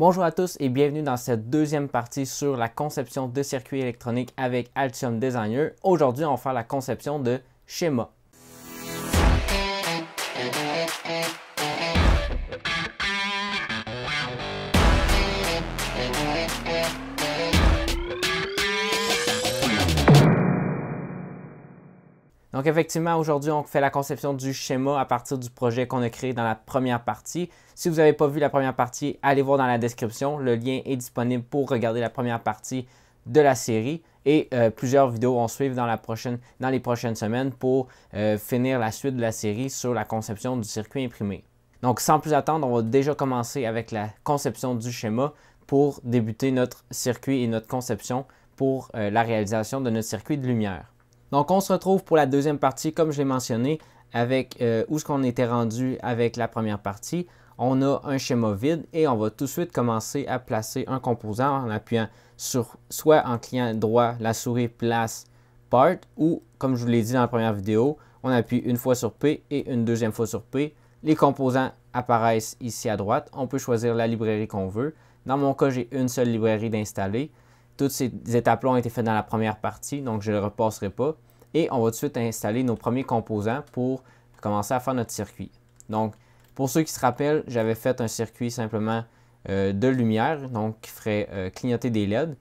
Bonjour à tous et bienvenue dans cette deuxième partie sur la conception de circuits électroniques avec Altium Designer. Aujourd'hui, on va faire la conception de schéma. Donc effectivement, aujourd'hui, on fait la conception du schéma à partir du projet qu'on a créé dans la première partie. Si vous n'avez pas vu la première partie, allez voir dans la description. Le lien est disponible pour regarder la première partie de la série. Et euh, plusieurs vidéos vont suivre dans, les prochaines semaines pour euh, finir la suite de la série sur la conception du circuit imprimé. Donc sans plus attendre, on va déjà commencer avec la conception du schéma pour débuter notre circuit et notre conception pour euh, la réalisation de notre circuit de lumière. Donc on se retrouve pour la deuxième partie, comme je l'ai mentionné, avec euh, où ce qu'on était rendu avec la première partie. On a un schéma vide et on va tout de suite commencer à placer un composant en appuyant sur soit en client droit la souris place part ou comme je vous l'ai dit dans la première vidéo, on appuie une fois sur P et une deuxième fois sur P. Les composants apparaissent ici à droite. On peut choisir la librairie qu'on veut. Dans mon cas, j'ai une seule librairie d'installer. Toutes ces étapes-là ont été faites dans la première partie, donc je ne le repasserai pas. Et on va tout de suite installer nos premiers composants pour commencer à faire notre circuit. Donc, pour ceux qui se rappellent, j'avais fait un circuit simplement euh, de lumière, donc qui ferait euh, clignoter des LED.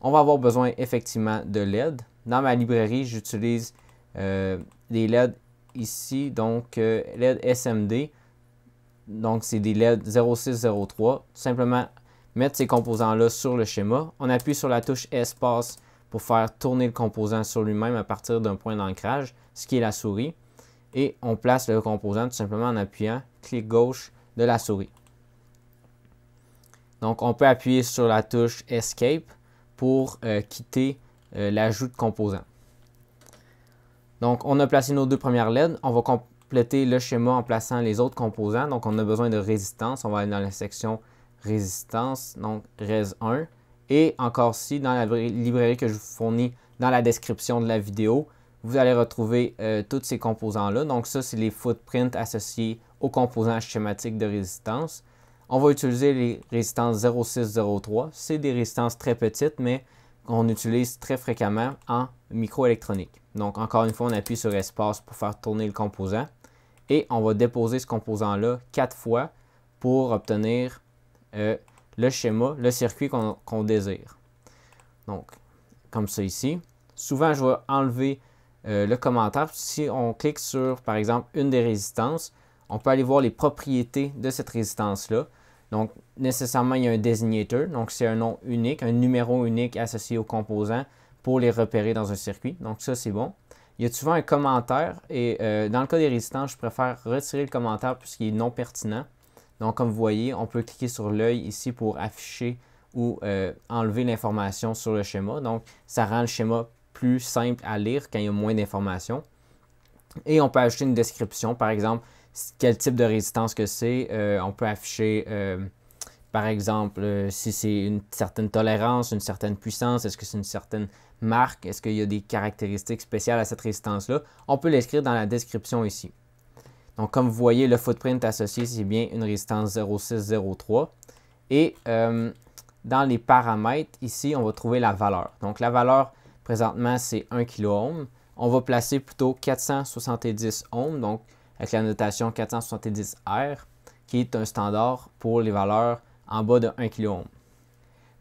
On va avoir besoin effectivement de LED. Dans ma librairie, j'utilise euh, des LED ici, donc LED SMD. Donc, c'est des LED 0603. Tout simplement mettre ces composants-là sur le schéma. On appuie sur la touche Espace pour faire tourner le composant sur lui-même à partir d'un point d'ancrage, ce qui est la souris. Et on place le composant tout simplement en appuyant clic gauche de la souris. Donc on peut appuyer sur la touche Escape pour euh, quitter euh, l'ajout de composants. Donc on a placé nos deux premières LED. On va compléter le schéma en plaçant les autres composants. Donc on a besoin de résistance. On va aller dans la section résistance, donc res 1. Et encore si dans la librairie que je vous fournis dans la description de la vidéo, vous allez retrouver euh, tous ces composants-là. Donc ça, c'est les footprints associés aux composants schématiques de résistance. On va utiliser les résistances 0603. C'est des résistances très petites, mais qu'on utilise très fréquemment en microélectronique. Donc encore une fois, on appuie sur espace pour faire tourner le composant. Et on va déposer ce composant-là quatre fois pour obtenir euh, le schéma, le circuit qu'on désire. Donc, comme ça ici. Souvent, je vais enlever euh, le commentaire. Si on clique sur, par exemple, une des résistances, on peut aller voir les propriétés de cette résistance-là. Donc, nécessairement, il y a un désignateur. Donc, c'est un nom unique, un numéro unique associé au composant pour les repérer dans un circuit. Donc, ça, c'est bon. Il y a souvent un commentaire et euh, dans le cas des résistances, je préfère retirer le commentaire puisqu'il est non pertinent. Donc, comme vous voyez, on peut cliquer sur l'œil ici pour afficher ou euh, enlever l'information sur le schéma. Donc, ça rend le schéma plus simple à lire quand il y a moins d'informations. Et on peut ajouter une description, par exemple, quel type de résistance que c'est. Euh, on peut afficher, euh, par exemple, si c'est une certaine tolérance, une certaine puissance, est-ce que c'est une certaine marque, est-ce qu'il y a des caractéristiques spéciales à cette résistance-là. On peut l'écrire dans la description ici. Donc, comme vous voyez, le footprint associé, c'est bien une résistance 0,603. Et euh, dans les paramètres, ici, on va trouver la valeur. Donc, la valeur, présentement, c'est 1 kOhm. On va placer plutôt 470 ohms, donc avec la notation 470R, qui est un standard pour les valeurs en bas de 1 kOhm.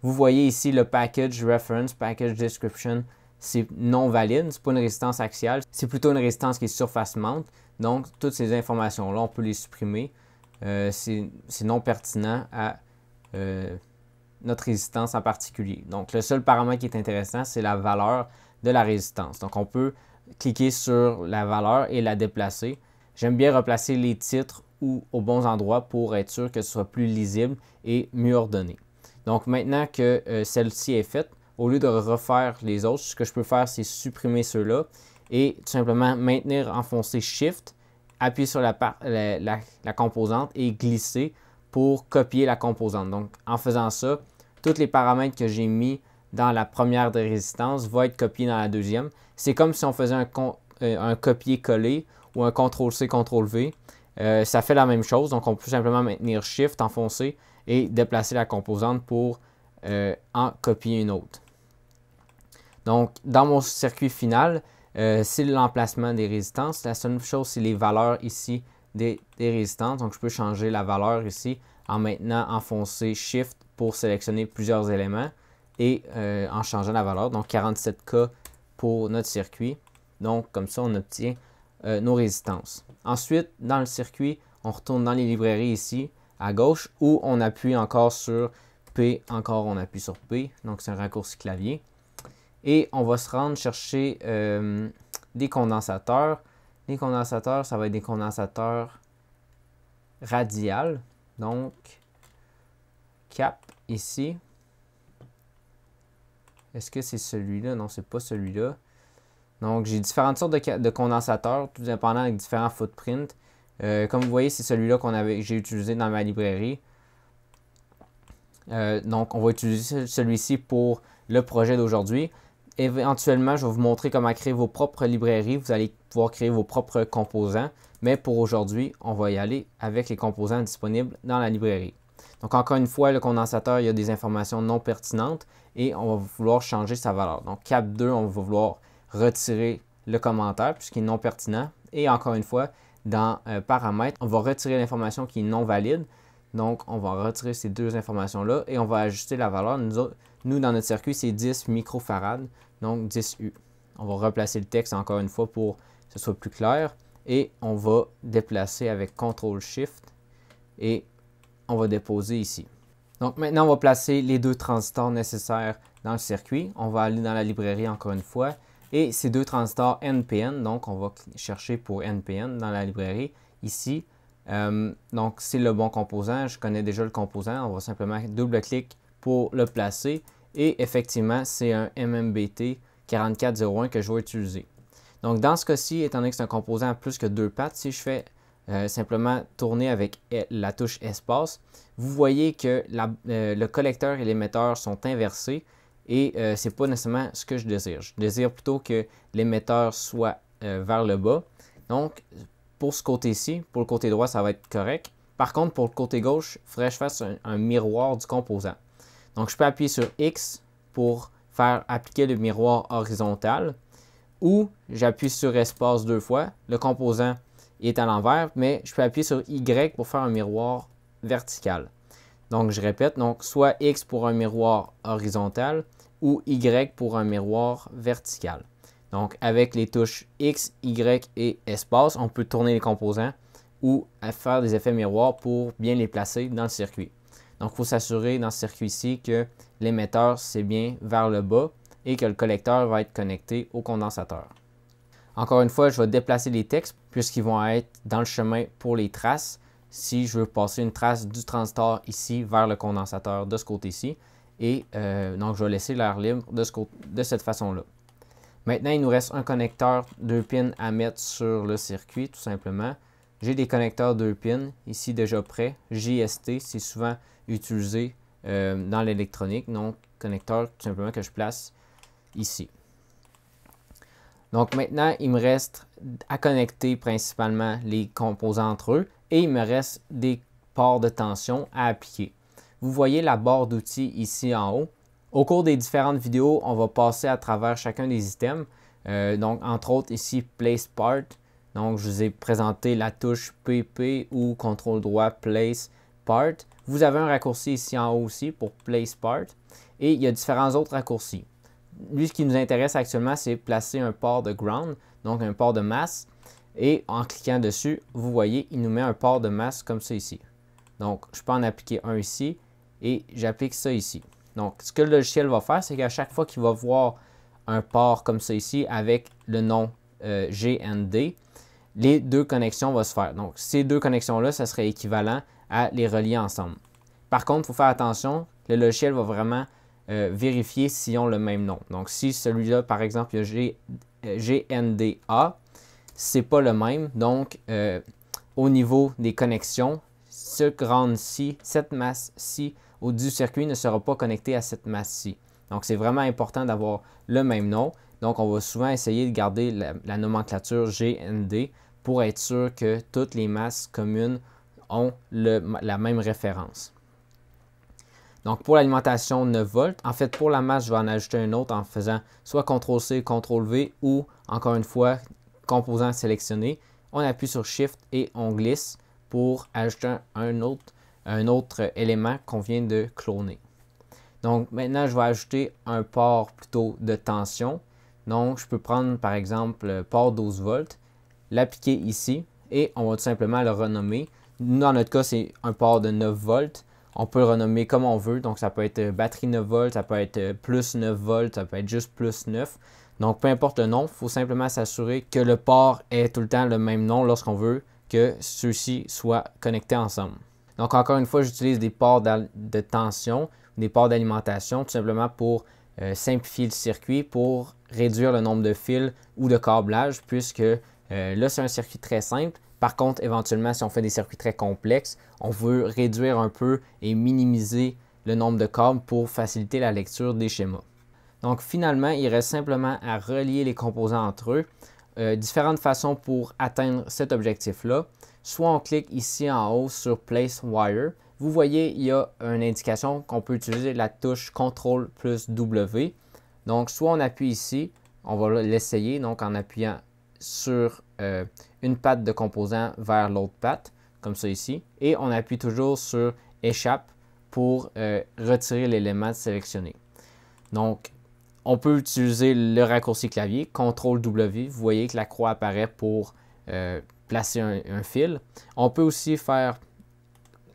Vous voyez ici le package reference, package description, c'est non valide, c'est pas une résistance axiale, c'est plutôt une résistance qui est surfacemente Donc, toutes ces informations-là, on peut les supprimer. Euh, c'est non pertinent à euh, notre résistance en particulier. Donc, le seul paramètre qui est intéressant, c'est la valeur de la résistance. Donc, on peut cliquer sur la valeur et la déplacer. J'aime bien replacer les titres ou aux bons endroits pour être sûr que ce soit plus lisible et mieux ordonné. Donc, maintenant que euh, celle-ci est faite, au lieu de refaire les autres, ce que je peux faire, c'est supprimer ceux-là et tout simplement maintenir enfoncé Shift, appuyer sur la, composante et glisser pour copier la composante. Donc, en faisant ça, tous les paramètres que j'ai mis dans la première de résistance vont être copiés dans la deuxième. C'est comme si on faisait un, euh, copier-coller ou un CTRL-C, CTRL-V. Euh, ça fait la même chose, donc on peut simplement maintenir Shift, enfoncé et déplacer la composante pour euh, en copier une autre. Donc, dans mon circuit final, euh, c'est l'emplacement des résistances. La seule chose, c'est les valeurs ici des, résistances. Donc, je peux changer la valeur ici en maintenant enfoncé Shift pour sélectionner plusieurs éléments et euh, en changeant la valeur. Donc, 47K pour notre circuit. Donc, comme ça, on obtient nos résistances. Ensuite, dans le circuit, on retourne dans les librairies ici à gauche où on appuie encore sur P, encore on appuie sur P, donc c'est un raccourci clavier. Et on va se rendre chercher euh, des condensateurs. Les condensateurs, ça va être des condensateurs radiales. Donc, cap ici. Est-ce que c'est celui-là? Non, c'est pas celui-là. Donc, j'ai différentes sortes de, condensateurs, tout dépendant avec différents footprints. Euh, comme vous voyez, c'est celui-là qu'on avait, j'ai utilisé dans ma librairie. Euh, donc, on va utiliser celui-ci pour le projet d'aujourd'hui. Éventuellement, je vais vous montrer comment créer vos propres librairies. Vous allez pouvoir créer vos propres composants. Mais pour aujourd'hui, on va y aller avec les composants disponibles dans la librairie. Donc, encore une fois, le condensateur, il y a des informations non pertinentes et on va vouloir changer sa valeur. Donc, cap 2, on va vouloir retirer le commentaire puisqu'il est non pertinent. Et encore une fois, dans euh, paramètres, on va retirer l'information qui est non valide donc, on va retirer ces deux informations-là et on va ajuster la valeur. Nous, dans notre circuit, c'est 10 microfarades, donc 10 U. On va replacer le texte encore une fois pour que ce soit plus clair. Et on va déplacer avec CTRL-SHIFT et on va déposer ici. Donc maintenant, on va placer les deux transistors nécessaires dans le circuit. On va aller dans la librairie encore une fois. Et ces deux transistors NPN, donc on va chercher pour NPN dans la librairie ici. Euh, donc, c'est le bon composant. Je connais déjà le composant. On va simplement double-clic pour le placer. Et effectivement, c'est un MMBT 4401 que je vais utiliser. Donc, dans ce cas-ci, étant donné que c'est un composant à plus que deux pattes, si je fais euh, simplement tourner avec e, la touche espace, vous voyez que euh, le collecteur et l'émetteur sont inversés et c'est pas nécessairement ce que je désire. Je désire plutôt que l'émetteur soit vers le bas. Donc, pour ce côté-ci, pour le côté droit, ça va être correct. Par contre, pour le côté gauche, il faudrait que je fasse un, un, miroir du composant. Donc, je peux appuyer sur X pour faire appliquer le miroir horizontal ou j'appuie sur espace deux fois. Le composant est à l'envers, mais je peux appuyer sur Y pour faire un miroir vertical. Donc, je répète, donc soit X pour un miroir horizontal ou Y pour un miroir vertical. Donc, avec les touches X, Y et espace, on peut tourner les composants ou faire des effets miroirs pour bien les placer dans le circuit. Donc, il faut s'assurer dans ce circuit-ci que l'émetteur, c'est bien vers le bas et que le collecteur va être connecté au condensateur. Encore une fois, je vais déplacer les textes puisqu'ils vont être dans le chemin pour les traces. Si je veux passer une trace du transistor ici vers le condensateur de ce côté-ci, et euh, donc je vais laisser l'air libre de cette façon-là. Maintenant, il nous reste un connecteur 2 pins à mettre sur le circuit, tout simplement. J'ai des connecteurs 2 pins, ici déjà prêts. JST, c'est souvent utilisé euh, dans l'électronique, donc connecteur tout simplement que je place ici. Donc maintenant, il me reste à connecter principalement les composants entre eux et il me reste des ports de tension à appliquer. Vous voyez la barre d'outils ici en haut. Au cours des différentes vidéos, on va passer à travers chacun des items. Euh, donc, entre autres, ici, Place Part. Donc, je vous ai présenté la touche PP ou contrôle droit Place Part. Vous avez un raccourci ici en haut aussi pour Place Part. Et il y a différents autres raccourcis. Lui, ce qui nous intéresse actuellement, c'est placer un port de ground, donc un port de masse. Et en cliquant dessus, vous voyez, il nous met un port de masse comme ça ici. Donc, je peux en appliquer un ici et j'applique ça ici. Donc, ce que le logiciel va faire, c'est qu'à chaque fois qu'il va voir un port comme ça ici avec le nom euh, GND, les deux connexions vont se faire. Donc, ces deux connexions-là, ça serait équivalent à les relier ensemble. Par contre, il faut faire attention, le logiciel va vraiment euh, vérifier s'ils ont le même nom. Donc, si celui-là, par exemple, il y a GNDA, euh, ce n'est c'est pas le même. Donc, au niveau des connexions, ce grand-ci, cette masse-ci ou du circuit ne sera pas connecté à cette masse-ci. Donc, c'est vraiment important d'avoir le même nom. Donc, on va souvent essayer de garder la, nomenclature GND pour être sûr que toutes les masses communes ont la même référence. Donc, pour l'alimentation 9 volts, en fait, pour la masse, je vais en ajouter un autre en faisant soit CTRL-C, CTRL-V ou, encore une fois, composant sélectionné. On appuie sur Shift et on glisse pour ajouter un autre un autre euh, élément qu'on vient de cloner. Donc maintenant, je vais ajouter un port plutôt de tension. Donc je peux prendre par exemple le port 12 volts, l'appliquer ici et on va tout simplement le renommer. Dans notre cas, c'est un port de 9 volts. On peut le renommer comme on veut. Donc ça peut être euh, batterie 9 volts, ça peut être euh, plus 9 volts, ça peut être juste plus 9. Donc peu importe le nom, il faut simplement s'assurer que le port ait tout le temps le même nom lorsqu'on veut que ceux-ci soient connectés ensemble. Donc, encore une fois, j'utilise des ports de tension, des ports d'alimentation, tout simplement pour euh, simplifier le circuit, pour réduire le nombre de fils ou de câblage, puisque euh, là, c'est un circuit très simple. Par contre, éventuellement, si on fait des circuits très complexes, on veut réduire un peu et minimiser le nombre de câbles pour faciliter la lecture des schémas. Donc finalement, il reste simplement à relier les composants entre eux. Euh, différentes façons pour atteindre cet objectif-là. Soit on clique ici en haut sur Place Wire. Vous voyez, il y a une indication qu'on peut utiliser la touche CTRL plus W. Donc, soit on appuie ici, on va l'essayer, donc en appuyant sur euh, une patte de composant vers l'autre patte, comme ça ici, et on appuie toujours sur échappe pour euh, retirer l'élément sélectionné. Donc, on peut utiliser le raccourci clavier, CTRL-W. Vous voyez que la croix apparaît pour euh, placer un, fil. On peut aussi faire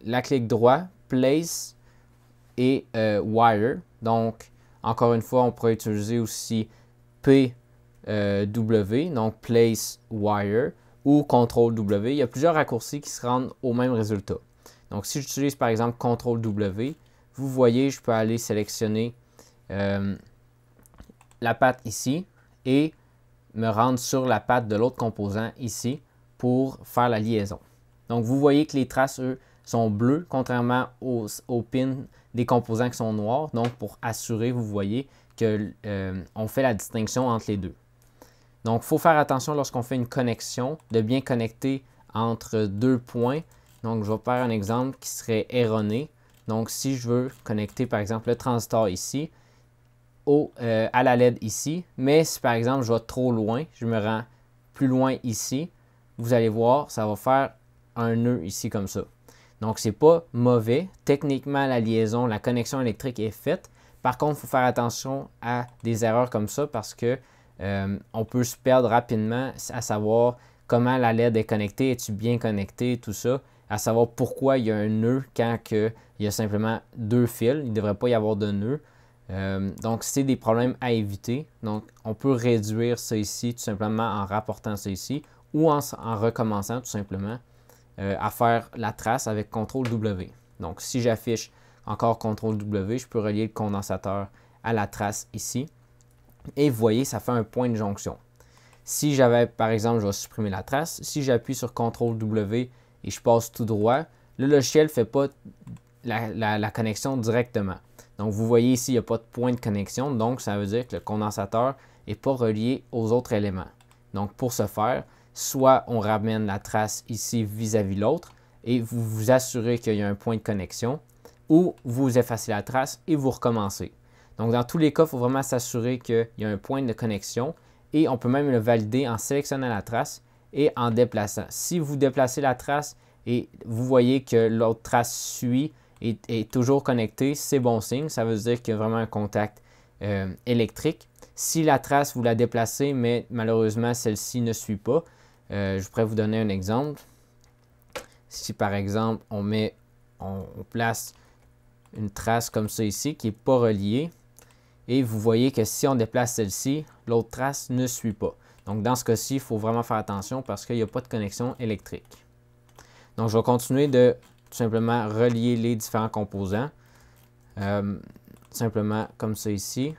la clic droit, Place et euh, Wire. Donc, encore une fois, on pourrait utiliser aussi P+W, euh, W, donc Place Wire, ou CTRL W. Il y a plusieurs raccourcis qui se rendent au même résultat. Donc, si j'utilise par exemple CTRL W, vous voyez, je peux aller sélectionner la patte ici et me rendre sur la patte de l'autre composant ici pour faire la liaison. Donc vous voyez que les traces, eux, sont bleues, contrairement aux, pins des composants qui sont noirs. Donc pour assurer, vous voyez qu'on euh, fait la distinction entre les deux. Donc il faut faire attention lorsqu'on fait une connexion, de bien connecter entre deux points. Donc je vais faire un exemple qui serait erroné. Donc si je veux connecter par exemple le transistor ici, euh, à la LED ici. Mais si par exemple je vais trop loin, je me rends plus loin ici, vous allez voir, ça va faire un nœud ici comme ça. Donc c'est pas mauvais. Techniquement, la liaison, la connexion électrique est faite. Par contre, il faut faire attention à des erreurs comme ça parce que euh, on peut se perdre rapidement à savoir comment la LED est connectée, est tu bien connecté, tout ça, à savoir pourquoi il y a un nœud quand il y a simplement deux fils, il ne devrait pas y avoir de nœud. Euh, donc, c'est des problèmes à éviter. Donc, on peut réduire ça ici tout simplement en rapportant ça ici ou en, recommençant tout simplement euh, à faire la trace avec CTRL W. Donc, si j'affiche encore CTRL W, je peux relier le condensateur à la trace ici. Et vous voyez, ça fait un point de jonction. Si j'avais, par exemple, je vais supprimer la trace. Si j'appuie sur CTRL W et je passe tout droit, le logiciel ne fait pas la, connexion directement. Donc vous voyez ici, il n'y a pas de point de connexion, donc ça veut dire que le condensateur n'est pas relié aux autres éléments. Donc pour ce faire, soit on ramène la trace ici vis-à-vis l'autre et vous vous assurez qu'il y a un point de connexion, ou vous effacez la trace et vous recommencez. Donc dans tous les cas, il faut vraiment s'assurer qu'il y a un point de connexion et on peut même le valider en sélectionnant la trace et en déplaçant. Si vous déplacez la trace et vous voyez que l'autre trace suit, est, toujours connecté, c'est bon signe. Ça veut dire qu'il y a vraiment un contact euh, électrique. Si la trace, vous la déplacez, mais malheureusement, celle-ci ne suit pas, euh, je pourrais vous donner un exemple. Si par exemple, on, met, on, on place une trace comme ça ici qui n'est pas reliée, et vous voyez que si on déplace celle-ci, l'autre trace ne suit pas. Donc dans ce cas-ci, il faut vraiment faire attention parce qu'il n'y a pas de connexion électrique. Donc je vais continuer de tout simplement relier les différents composants. Euh, simplement comme ça ici.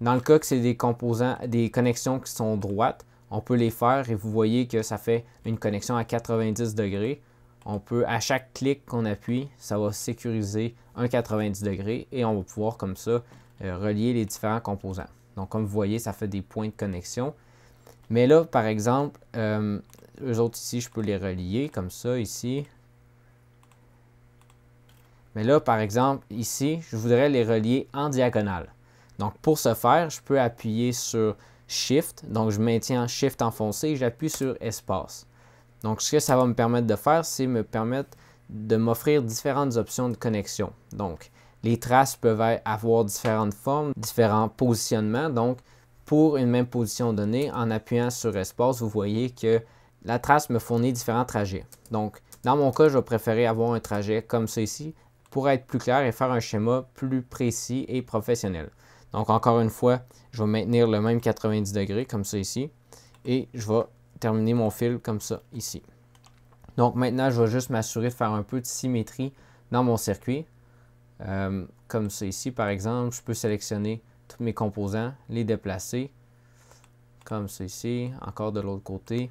Dans le cas que c'est des composants, des connexions qui sont droites, on peut les faire et vous voyez que ça fait une connexion à 90 degrés. On peut, à chaque clic qu'on appuie, ça va sécuriser un 90 degrés et on va pouvoir comme ça euh, relier les différents composants. Donc comme vous voyez, ça fait des points de connexion. Mais là, par exemple, euh, eux autres ici, je peux les relier comme ça ici. Mais là, par exemple, ici, je voudrais les relier en diagonale. Donc, pour ce faire, je peux appuyer sur Shift. Donc, je maintiens Shift enfoncé et j'appuie sur Espace. Donc, ce que ça va me permettre de faire, c'est me permettre de m'offrir différentes options de connexion. Donc, les traces peuvent avoir différentes formes, différents positionnements. Donc, pour une même position donnée, en appuyant sur Espace, vous voyez que la trace me fournit différents trajets. Donc, dans mon cas, je vais préférer avoir un trajet comme ça ici, pour être plus clair et faire un schéma plus précis et professionnel. Donc encore une fois, je vais maintenir le même 90 degrés comme ça ici et je vais terminer mon fil comme ça ici. Donc maintenant, je vais juste m'assurer de faire un peu de symétrie dans mon circuit. Euh, comme ça ici, par exemple, je peux sélectionner tous mes composants, les déplacer. Comme ça ici, encore de l'autre côté.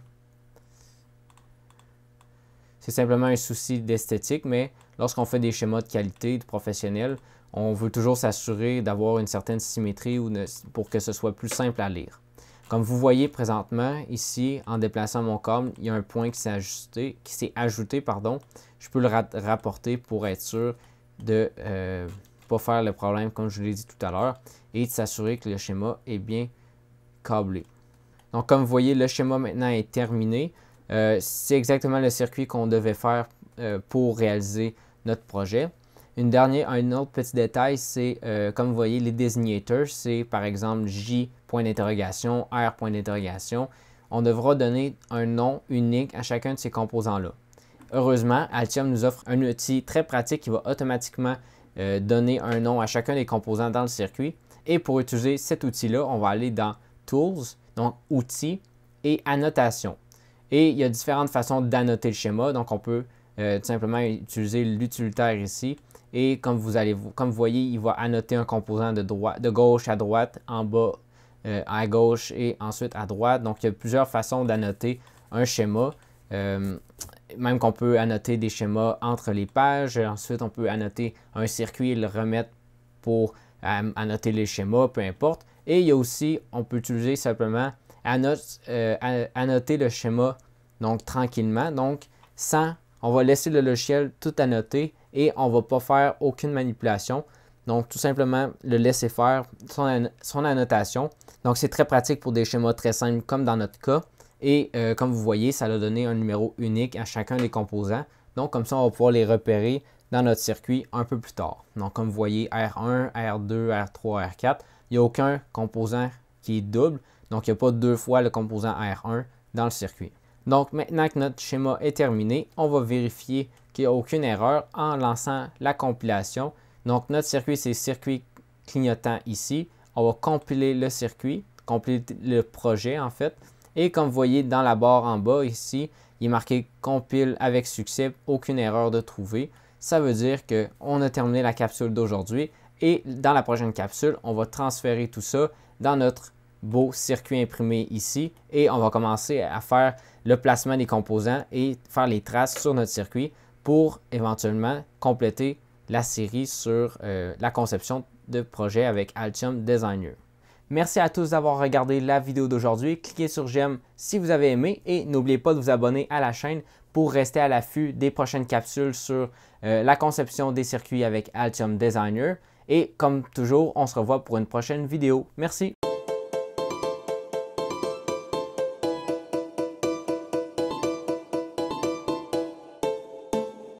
C'est simplement un souci d'esthétique, mais lorsqu'on fait des schémas de qualité de professionnel, on veut toujours s'assurer d'avoir une certaine symétrie pour que ce soit plus simple à lire. Comme vous voyez présentement, ici, en déplaçant mon câble, il y a un point qui s'est qui s'est ajouté, pardon. Je peux le rapporter pour être sûr de ne euh, pas faire le problème comme je l'ai dit tout à l'heure et de s'assurer que le schéma est bien câblé. Donc, comme vous voyez, le schéma maintenant est terminé. Euh, c'est exactement le circuit qu'on devait faire euh, pour réaliser projet. Une dernière, un autre petit détail, c'est euh, comme vous voyez, les désignateurs, c'est par exemple J point d'interrogation, R point d'interrogation. On devra donner un nom unique à chacun de ces composants-là. Heureusement, Altium nous offre un outil très pratique qui va automatiquement euh, donner un nom à chacun des composants dans le circuit. Et pour utiliser cet outil-là, on va aller dans Tools, donc Outils et Annotation. Et il y a différentes façons d'annoter le schéma. Donc, on peut euh, tout simplement utiliser l'utilitaire ici. Et comme vous, allez, comme vous voyez, il va annoter un composant de, droite, de gauche à droite, en bas euh, à gauche et ensuite à droite. Donc, il y a plusieurs façons d'annoter un schéma. Euh, même qu'on peut annoter des schémas entre les pages. Ensuite, on peut annoter un circuit et le remettre pour annoter les schémas, peu importe. Et il y a aussi, on peut utiliser simplement annoter le schéma donc tranquillement, donc sans on va laisser le logiciel tout annoter et on ne va pas faire aucune manipulation. Donc, tout simplement, le laisser faire son, annotation. Donc, c'est très pratique pour des schémas très simples comme dans notre cas. Et euh, comme vous voyez, ça a donné un numéro unique à chacun des composants. Donc, comme ça, on va pouvoir les repérer dans notre circuit un peu plus tard. Donc, comme vous voyez, R1, R2, R3, R4, il n'y a aucun composant qui est double. Donc, il n'y a pas deux fois le composant R1 dans le circuit. Donc maintenant que notre schéma est terminé, on va vérifier qu'il n'y a aucune erreur en lançant la compilation. Donc notre circuit, c'est circuit clignotant ici. On va compiler le circuit, compiler le projet en fait. Et comme vous voyez dans la barre en bas ici, il est marqué compile avec succès, aucune erreur de trouver. Ça veut dire qu'on a terminé la capsule d'aujourd'hui et dans la prochaine capsule, on va transférer tout ça dans notre beau circuit imprimé ici et on va commencer à faire le placement des composants et faire les traces sur notre circuit pour éventuellement compléter la série sur euh, la conception de projet avec Altium Designer. Merci à tous d'avoir regardé la vidéo d'aujourd'hui. Cliquez sur j'aime si vous avez aimé et n'oubliez pas de vous abonner à la chaîne pour rester à l'affût des prochaines capsules sur euh, la conception des circuits avec Altium Designer. Et comme toujours, on se revoit pour une prochaine vidéo. Merci.